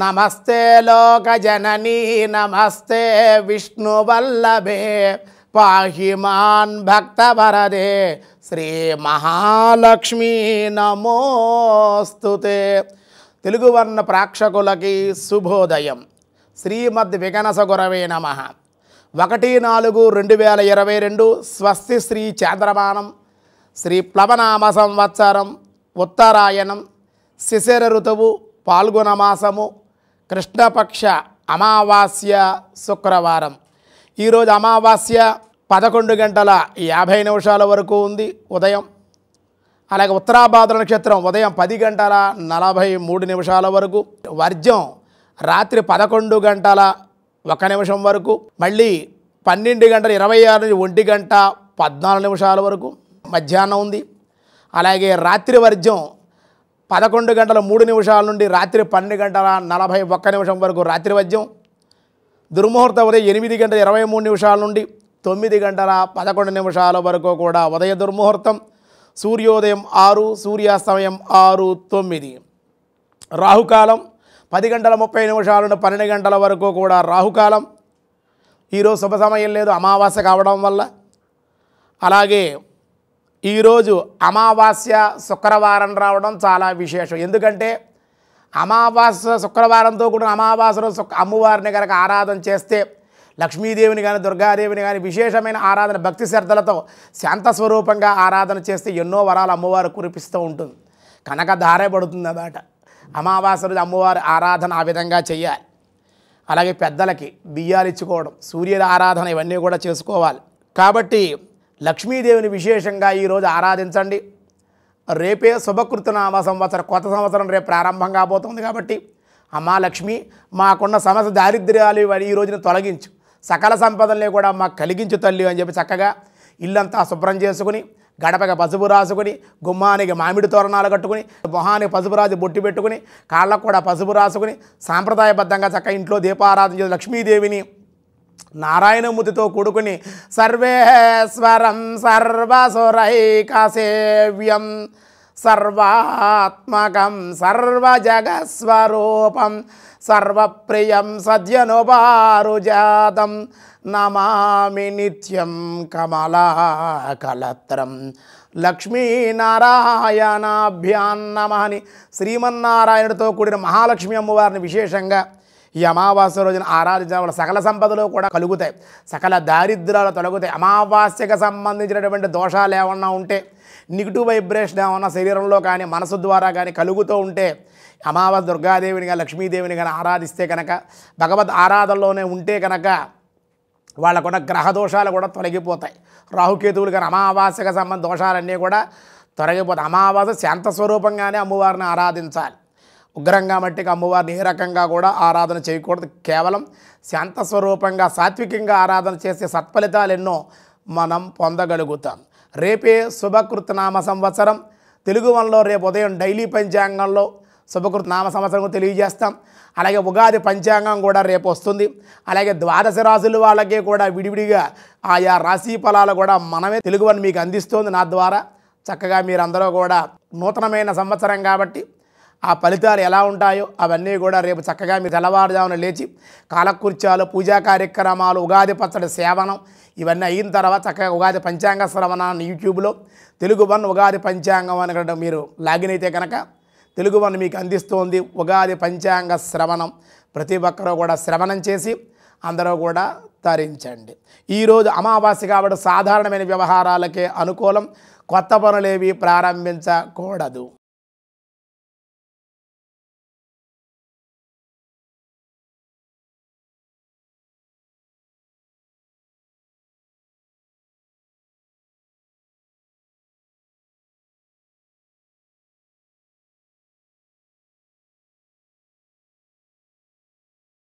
నమస్తే లోకజననీ నమస్తే విష్ణువల్లభే పాహిమాన్ భక్తవరదే శ్రీ మహాలక్ష్మీ నమోస్తుతే తెలుగువర్ణ ప్రేక్షకులకి శుభోదయం శ్రీమద్ విగనస గురవే నమ ఒకటి నాలుగు రెండు వేల ఇరవై రెండు స్వస్తి శ్రీ చాంద్రమానం శ్రీ ప్లవనామ సంవత్సరం ఉత్తరాయణం శిశిర ఋతువు పాల్గొన మాసము కృష్ణపక్ష అమావాస్య శుక్రవారం ఈరోజు అమావాస్య పదకొండు గంటల యాభై నిమిషాల వరకు ఉంది ఉదయం అలాగే ఉత్తరాభాద్ర నక్షత్రం ఉదయం పది గంటల నలభై మూడు నిమిషాల వరకు వర్జం రాత్రి పదకొండు గంటల ఒక నిమిషం వరకు మళ్ళీ పన్నెండు గంటల ఇరవై ఆరు నుంచి ఒంటి గంట పద్నాలుగు నిమిషాల వరకు మధ్యాహ్నం ఉంది అలాగే రాత్రి వర్జం పదకొండు గంటల మూడు నిమిషాల నుండి రాత్రి పన్నెండు గంటల నలభై ఒక్క నిమిషం వరకు రాత్రి వద్యం దుర్ముహూర్తం ఉదయం ఎనిమిది గంటల ఇరవై మూడు నిమిషాల నుండి తొమ్మిది గంటల పదకొండు నిమిషాల వరకు కూడా ఉదయ దుర్ముహూర్తం సూర్యోదయం ఆరు సూర్యాస్తమయం ఆరు తొమ్మిది రాహుకాలం పది గంటల ముప్పై నిమిషాల నుండి పన్నెండు గంటల వరకు కూడా రాహుకాలం ఈరోజు శుభ సమయం లేదు అమావాస్య కావడం వల్ల అలాగే ఈరోజు అమావాస్య శుక్రవారం రావడం చాలా విశేషం ఎందుకంటే అమావాస్య శుక్రవారంతో కూడా అమావాస్య రోజు అమ్మవారిని కనుక ఆరాధన చేస్తే లక్ష్మీదేవిని కానీ దుర్గాదేవిని కానీ విశేషమైన ఆరాధన భక్తి శ్రద్ధలతో శాంత స్వరూపంగా ఆరాధన చేస్తే ఎన్నో వరాలు అమ్మవారు కురిపిస్తూ ఉంటుంది కనుక ధారపడుతుంది అన్నమాట అమావాస్య రోజు అమ్మవారి ఆరాధన ఆ విధంగా చేయాలి అలాగే పెద్దలకి బియ్యాలు ఇచ్చుకోవడం సూర్యుల ఆరాధన ఇవన్నీ కూడా చేసుకోవాలి కాబట్టి లక్ష్మీదేవిని విశేషంగా ఈరోజు ఆరాధించండి రేపే శుభకృతనామ సంవత్సరం కొత్త సంవత్సరం రేపు ప్రారంభం కాబోతుంది కాబట్టి అమ్మా లక్ష్మి మాకున్న సమస్య దారిద్ర్యాలు ఇవన్నీ ఈ రోజున తొలగించు సకల సంపదల్ని కూడా మాకు కలిగించు తల్లి అని చెప్పి చక్కగా ఇల్లంతా శుభ్రం చేసుకుని గడపకి పసుపు రాసుకుని గుమ్మానికి మామిడి తోరణాలు కట్టుకుని మొహానికి పసుపు రాసి బొట్టి పెట్టుకుని కాళ్ళకు కూడా పసుపు రాసుకుని సాంప్రదాయబద్ధంగా చక్క ఇంట్లో దీపారాధన చేసి లక్ష్మీదేవిని నారాయణముతితో కూడుకుని సర్వేశ్వరం సర్వసురైక సేవ్యం సర్వాత్మకం సర్వజగస్వరూపం సర్వప్రియం జాతం నమామి నిత్యం కమలాకలత్రం లక్ష్మీనారాయణాభ్యాన్నమని శ్రీమన్నారాయణుడితో కూడిన మహాలక్ష్మి అమ్మవారిని విశేషంగా ఈ అమావాస్య రోజున ఆరాధించిన సకల సంపదలు కూడా కలుగుతాయి సకల దారిద్రాలు తొలగుతాయి అమావాస్యకు సంబంధించినటువంటి దోషాలు ఏమన్నా ఉంటే నెగిటివ్ వైబ్రేషన్ ఏమన్నా శరీరంలో కానీ మనసు ద్వారా కానీ కలుగుతూ ఉంటే అమావాస్య దుర్గాదేవిని కానీ లక్ష్మీదేవిని కానీ ఆరాధిస్తే కనుక భగవద్ ఆరాధనలోనే ఉంటే కనుక వాళ్ళకున్న గ్రహ దోషాలు కూడా తొలగిపోతాయి రాహుకేతువులు కానీ అమావాస్యకు సంబంధ దోషాలన్నీ కూడా తొలగిపోతాయి అమావాస్య శాంత స్వరూపంగానే అమ్మవారిని ఆరాధించాలి ఉగ్రంగా మట్టికి అమ్మవారిని ఏ రకంగా కూడా ఆరాధన చేయకూడదు కేవలం శాంత స్వరూపంగా సాత్వికంగా ఆరాధన చేసే సత్ఫలితాలు ఎన్నో మనం పొందగలుగుతాం రేపే శుభకృతనామ సంవత్సరం తెలుగు వనలో రేపు ఉదయం డైలీ పంచాంగంలో శుభకృత నామ సంవత్సరం తెలియజేస్తాం అలాగే ఉగాది పంచాంగం కూడా రేపు వస్తుంది అలాగే ద్వాదశ రాశుల వాళ్ళకే కూడా విడివిడిగా ఆయా రాశి ఫలాలు కూడా మనమే వన్ మీకు అందిస్తుంది నా ద్వారా చక్కగా మీరందరూ కూడా నూతనమైన సంవత్సరం కాబట్టి ఆ ఫలితాలు ఎలా ఉంటాయో అవన్నీ కూడా రేపు చక్కగా మీ తెల్లవారుజామున లేచి కాలకృత్యాలు పూజా కార్యక్రమాలు ఉగాది పచ్చడి సేవనం ఇవన్నీ అయిన తర్వాత చక్కగా ఉగాది పంచాంగ శ్రవణాన్ని యూట్యూబ్లో తెలుగు వన్ ఉగాది పంచాంగం అనగడం మీరు లాగిన్ అయితే కనుక తెలుగు వన్ మీకు అందిస్తోంది ఉగాది పంచాంగ శ్రవణం ప్రతి ఒక్కరూ కూడా శ్రవణం చేసి అందరూ కూడా తరించండి ఈరోజు అమావాస్య కాబట్టి సాధారణమైన వ్యవహారాలకే అనుకూలం కొత్త పనులేవి ప్రారంభించకూడదు